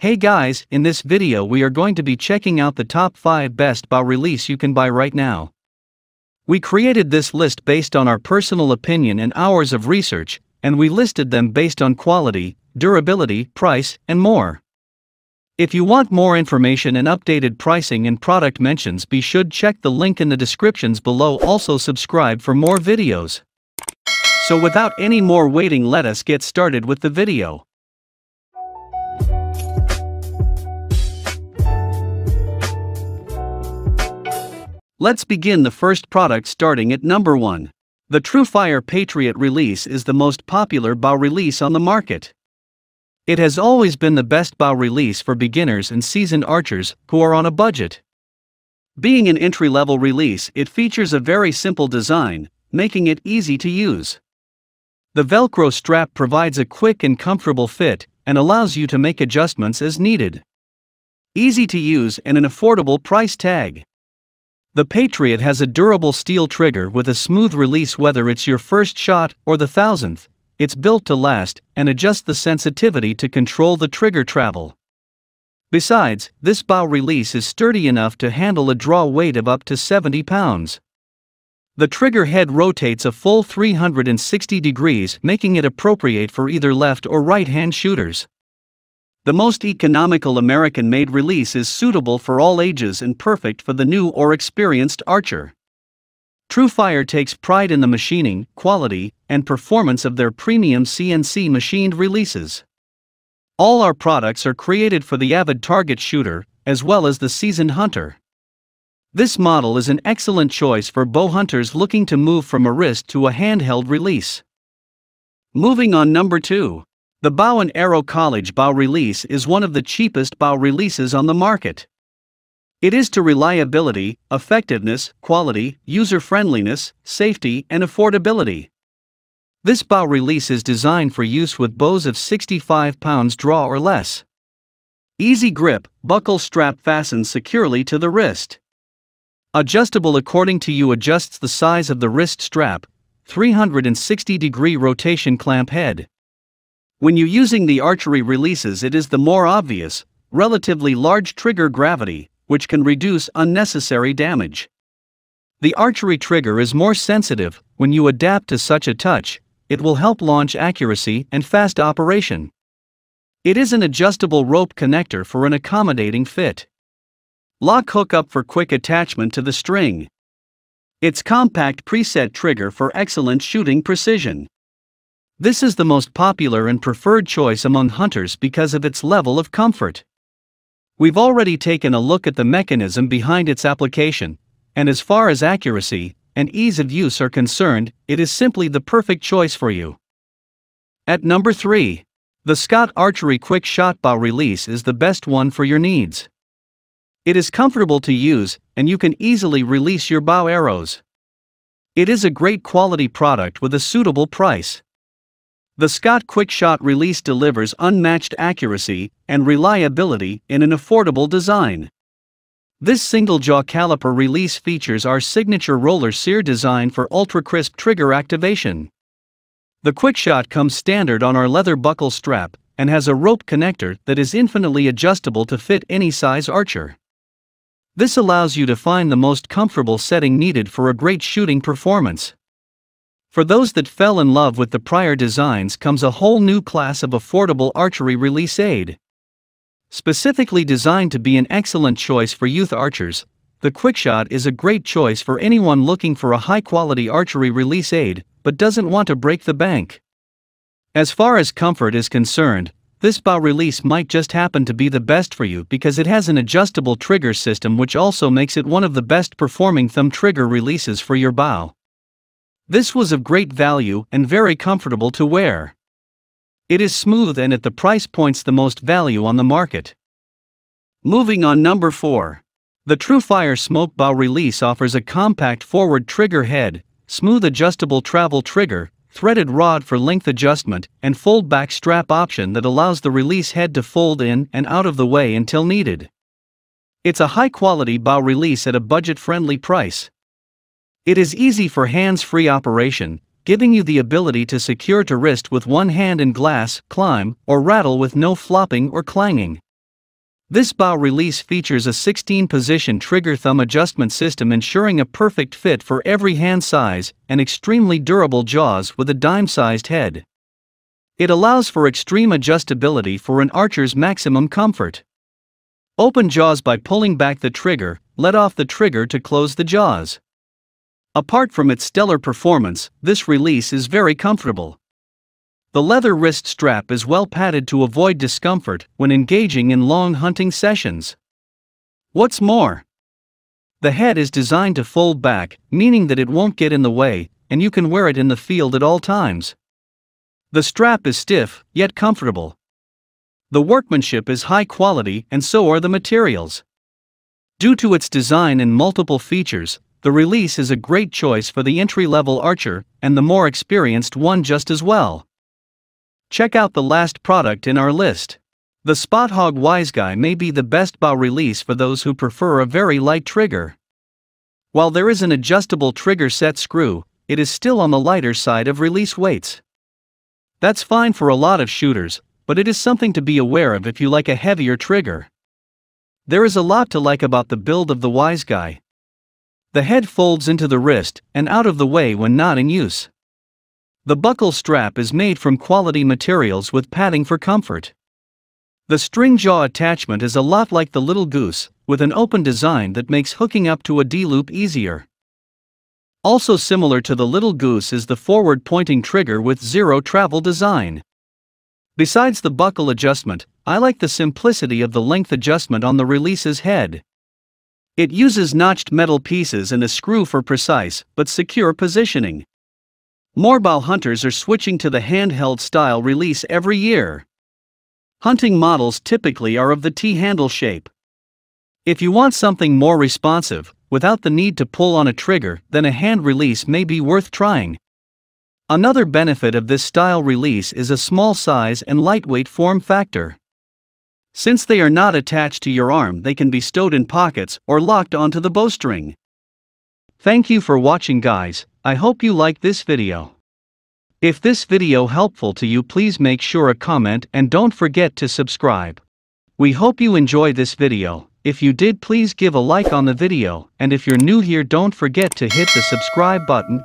Hey guys, in this video we are going to be checking out the top 5 best bow release you can buy right now. We created this list based on our personal opinion and hours of research, and we listed them based on quality, durability, price, and more. If you want more information and updated pricing and product mentions be should check the link in the descriptions below also subscribe for more videos. So without any more waiting let us get started with the video. Let's begin the first product starting at number 1. The TrueFire Patriot release is the most popular bow release on the market. It has always been the best bow release for beginners and seasoned archers who are on a budget. Being an entry-level release it features a very simple design, making it easy to use. The Velcro strap provides a quick and comfortable fit and allows you to make adjustments as needed. Easy to use and an affordable price tag. The Patriot has a durable steel trigger with a smooth release whether it's your first shot or the thousandth, it's built to last and adjust the sensitivity to control the trigger travel. Besides, this bow release is sturdy enough to handle a draw weight of up to 70 pounds. The trigger head rotates a full 360 degrees making it appropriate for either left or right hand shooters. The most economical American-made release is suitable for all ages and perfect for the new or experienced archer. TrueFire takes pride in the machining, quality, and performance of their premium CNC machined releases. All our products are created for the avid target shooter, as well as the seasoned hunter. This model is an excellent choice for bow hunters looking to move from a wrist to a handheld release. Moving on number 2. The Bow and Arrow College bow release is one of the cheapest bow releases on the market. It is to reliability, effectiveness, quality, user-friendliness, safety, and affordability. This bow release is designed for use with bows of 65 pounds draw or less. Easy grip, buckle strap fastens securely to the wrist. Adjustable according to you adjusts the size of the wrist strap, 360 degree rotation clamp head. When you're using the archery releases it is the more obvious, relatively large trigger gravity, which can reduce unnecessary damage. The archery trigger is more sensitive, when you adapt to such a touch, it will help launch accuracy and fast operation. It is an adjustable rope connector for an accommodating fit. Lock hookup for quick attachment to the string. Its compact preset trigger for excellent shooting precision. This is the most popular and preferred choice among hunters because of its level of comfort. We've already taken a look at the mechanism behind its application, and as far as accuracy and ease of use are concerned, it is simply the perfect choice for you. At number 3, the Scott Archery Quick Shot Bow Release is the best one for your needs. It is comfortable to use, and you can easily release your bow arrows. It is a great quality product with a suitable price. The Scott QuickShot release delivers unmatched accuracy and reliability in an affordable design. This single jaw caliper release features our signature roller sear design for ultra crisp trigger activation. The QuickShot comes standard on our leather buckle strap and has a rope connector that is infinitely adjustable to fit any size archer. This allows you to find the most comfortable setting needed for a great shooting performance. For those that fell in love with the prior designs comes a whole new class of affordable archery release aid. Specifically designed to be an excellent choice for youth archers, the Quickshot is a great choice for anyone looking for a high-quality archery release aid but doesn't want to break the bank. As far as comfort is concerned, this bow release might just happen to be the best for you because it has an adjustable trigger system which also makes it one of the best performing thumb trigger releases for your bow. This was of great value and very comfortable to wear. It is smooth and at the price points the most value on the market. Moving on number 4. The TrueFire Smoke Bow Release offers a compact forward trigger head, smooth adjustable travel trigger, threaded rod for length adjustment, and fold back strap option that allows the release head to fold in and out of the way until needed. It's a high quality bow release at a budget friendly price. It is easy for hands-free operation, giving you the ability to secure to wrist with one hand in glass, climb, or rattle with no flopping or clanging. This bow release features a 16-position trigger thumb adjustment system ensuring a perfect fit for every hand size and extremely durable jaws with a dime-sized head. It allows for extreme adjustability for an archer's maximum comfort. Open jaws by pulling back the trigger, let off the trigger to close the jaws. Apart from its stellar performance, this release is very comfortable. The leather wrist strap is well padded to avoid discomfort when engaging in long hunting sessions. What's more, the head is designed to fold back, meaning that it won't get in the way, and you can wear it in the field at all times. The strap is stiff, yet comfortable. The workmanship is high quality and so are the materials. Due to its design and multiple features, the release is a great choice for the entry-level archer and the more experienced one just as well. Check out the last product in our list. The Spothog Wise Guy may be the best bow release for those who prefer a very light trigger. While there is an adjustable trigger set screw, it is still on the lighter side of release weights. That's fine for a lot of shooters, but it is something to be aware of if you like a heavier trigger. There is a lot to like about the build of the Wise Guy, the head folds into the wrist and out of the way when not in use. The buckle strap is made from quality materials with padding for comfort. The string jaw attachment is a lot like the little goose, with an open design that makes hooking up to a D-loop easier. Also similar to the little goose is the forward-pointing trigger with zero travel design. Besides the buckle adjustment, I like the simplicity of the length adjustment on the release's head. It uses notched metal pieces and a screw for precise but secure positioning. More bow hunters are switching to the handheld style release every year. Hunting models typically are of the T-handle shape. If you want something more responsive, without the need to pull on a trigger, then a hand release may be worth trying. Another benefit of this style release is a small size and lightweight form factor. Since they are not attached to your arm they can be stowed in pockets or locked onto the bowstring. Thank you for watching guys, I hope you like this video. If this video helpful to you please make sure a comment and don't forget to subscribe. We hope you enjoy this video, if you did please give a like on the video and if you're new here don't forget to hit the subscribe button